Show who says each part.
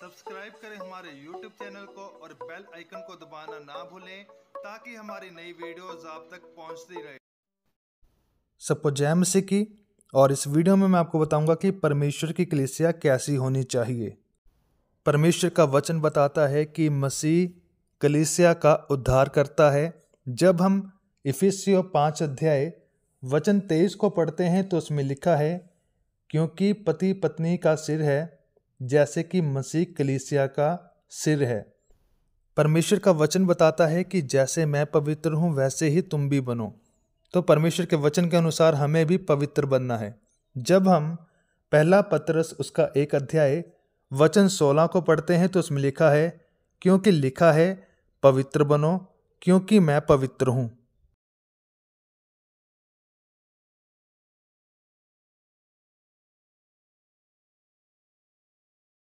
Speaker 1: subscribe करें हमारे YouTube channel को और बेल आइकन को दबाना ना भूलें ताकि हमारी नई वीडियो आप तक पहुंचती रहे सबको जय मसीह की और इस वीडियो में मैं आपको बताऊंगा कि परमेश्वर की कलिसिया कैसी होनी चाहिए परमेश्वर का वचन बताता है कि मसीह कलिसिया का उद्धार करता है जब हम इफिसियो पाँच अध्याय वचन तेईस को पढ़ते हैं तो उसमें लिखा है क्योंकि पति पत्नी का सिर है जैसे कि मसीह कलीसिया का सिर है परमेश्वर का वचन बताता है कि जैसे मैं पवित्र हूँ वैसे ही तुम भी बनो तो परमेश्वर के वचन के अनुसार हमें भी पवित्र बनना है जब हम पहला पत्रस उसका एक अध्याय वचन सोलह को पढ़ते हैं तो उसमें लिखा है क्योंकि लिखा है पवित्र बनो क्योंकि मैं पवित्र हूँ